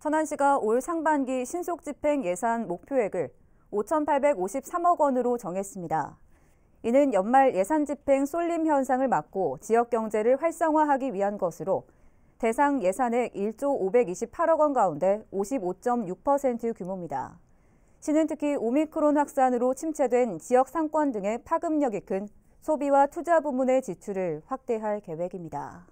천안시가 올 상반기 신속집행 예산 목표액을 5,853억 원으로 정했습니다. 이는 연말 예산 집행 쏠림 현상을 막고 지역 경제를 활성화하기 위한 것으로 대상 예산액 1조 528억 원 가운데 55.6% 규모입니다. 시는 특히 오미크론 확산으로 침체된 지역 상권 등의 파급력이 큰 소비와 투자 부문의 지출을 확대할 계획입니다.